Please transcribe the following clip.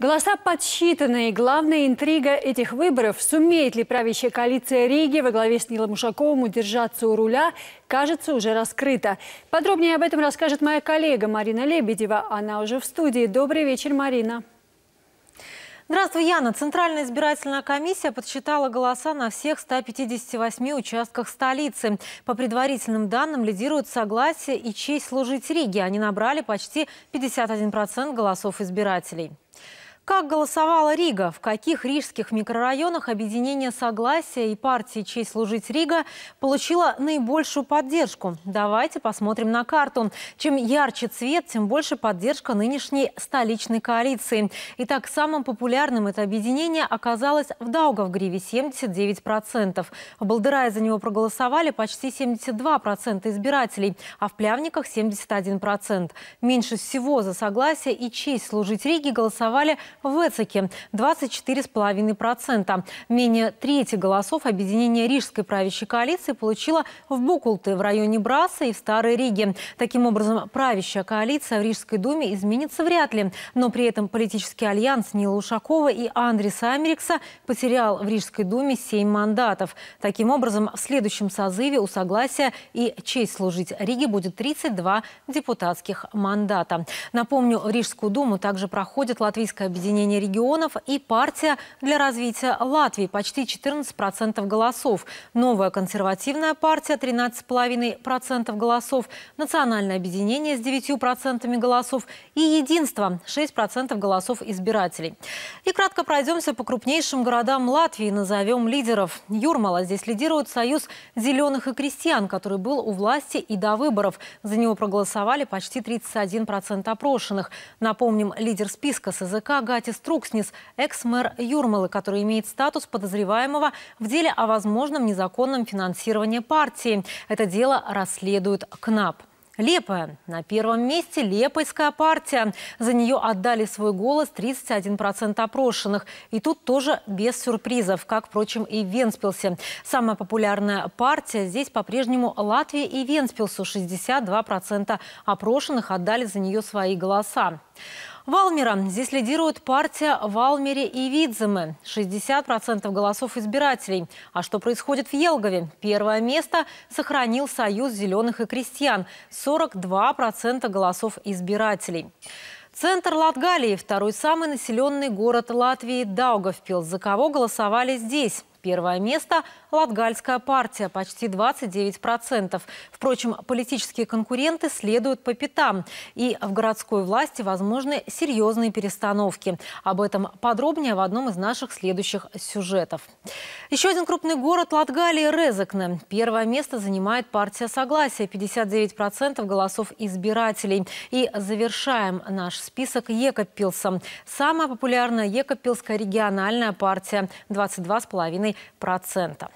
Голоса подсчитаны, и главная интрига этих выборов – сумеет ли правящая коалиция Риги во главе с Нилом Ушаковым удержаться у руля – кажется, уже раскрыта. Подробнее об этом расскажет моя коллега Марина Лебедева. Она уже в студии. Добрый вечер, Марина. Здравствуй, Яна. Центральная избирательная комиссия подсчитала голоса на всех 158 участках столицы. По предварительным данным лидируют согласие и честь служить Риге. Они набрали почти 51% голосов избирателей. Как голосовала Рига? В каких рижских микрорайонах объединение согласия и партии «Честь служить Рига» получило наибольшую поддержку? Давайте посмотрим на карту. Чем ярче цвет, тем больше поддержка нынешней столичной коалиции. Итак, самым популярным это объединение оказалось в Даугавгриве – 79%. В Балдырае за него проголосовали почти 72% избирателей, а в Плявниках – 71%. Меньше всего за согласие и честь служить Риге голосовали в Эцике – 24,5%. Менее трети голосов объединения Рижской правящей коалиции получила в Букулты в районе Браса и в Старой Риге. Таким образом, правящая коалиция в Рижской думе изменится вряд ли. Но при этом политический альянс Нила Ушакова и Андреса Америкса потерял в Рижской думе 7 мандатов. Таким образом, в следующем созыве у согласия и честь служить Риге будет 32 депутатских мандата. Напомню, в Рижскую думу также проходит Латвийское объединение Объединение регионов и партия для развития Латвии почти 14% голосов. Новая консервативная партия 13,5% голосов, национальное объединение с 9% голосов и единство 6% голосов избирателей. И кратко пройдемся по крупнейшим городам Латвии, назовем лидеров. Юрмала здесь лидирует союз зеленых и крестьян, который был у власти и до выборов. За него проголосовали почти 31% опрошенных. Напомним, лидер списка СЗК Гай Игнатий Струкснис, экс-мэр Юрмалы, который имеет статус подозреваемого в деле о возможном незаконном финансировании партии. Это дело расследует КНАП. Лепая. На первом месте Лепойская партия. За нее отдали свой голос 31% опрошенных. И тут тоже без сюрпризов, как, впрочем, и в Венспилсе. Самая популярная партия здесь по-прежнему Латвия и Венспилсу. 62% опрошенных отдали за нее свои голоса. Валмира. Здесь лидирует партия Валмери и Видземе, 60% голосов избирателей. А что происходит в Елгове? Первое место сохранил Союз зеленых и крестьян. 42% голосов избирателей. Центр Латгалии – второй самый населенный город Латвии – Даугавпилс. За кого голосовали здесь? Первое место – Латгальская партия, почти 29%. Впрочем, политические конкуренты следуют по пятам. И в городской власти возможны серьезные перестановки. Об этом подробнее в одном из наших следующих сюжетов. Еще один крупный город Латгалии – Резекне. Первое место занимает партия Согласия, 59% голосов избирателей. И завершаем наш список Екопилсом. Самая популярная Екопилская региональная партия – 22,5% процента.